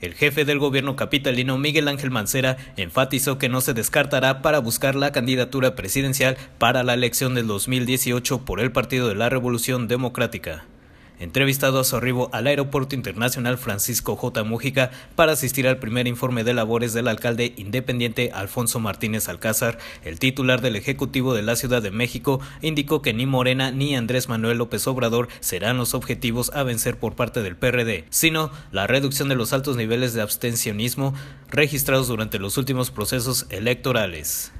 El jefe del gobierno capitalino Miguel Ángel Mancera enfatizó que no se descartará para buscar la candidatura presidencial para la elección del 2018 por el Partido de la Revolución Democrática entrevistado a su arribo al Aeropuerto Internacional Francisco J. Mújica para asistir al primer informe de labores del alcalde independiente Alfonso Martínez Alcázar, el titular del Ejecutivo de la Ciudad de México indicó que ni Morena ni Andrés Manuel López Obrador serán los objetivos a vencer por parte del PRD, sino la reducción de los altos niveles de abstencionismo registrados durante los últimos procesos electorales.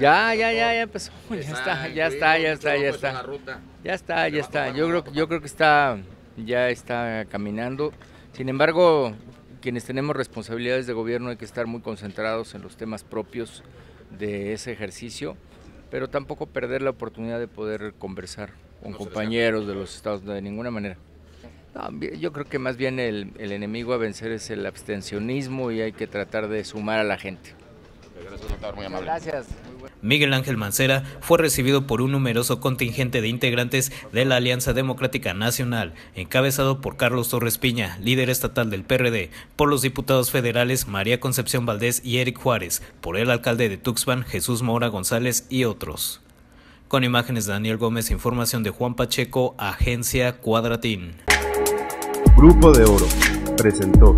Ya, ya, ya, ya empezó. Ya está, ya está, pues, ya está, ya está. Ya está, ya está. Yo creo, yo creo que está, ya está caminando. Sin embargo, quienes tenemos responsabilidades de gobierno hay que estar muy concentrados en los temas propios de ese ejercicio, pero tampoco perder la oportunidad de poder conversar con compañeros de los estados de ninguna manera. yo creo que más bien el enemigo a vencer es el abstencionismo y hay que tratar de sumar a la gente. Gracias. Miguel Ángel Mancera fue recibido por un numeroso contingente de integrantes de la Alianza Democrática Nacional, encabezado por Carlos Torres Piña, líder estatal del PRD, por los diputados federales María Concepción Valdés y Eric Juárez, por el alcalde de Tuxpan, Jesús Mora González y otros. Con imágenes de Daniel Gómez, información de Juan Pacheco, Agencia Cuadratín. Grupo de Oro presentó.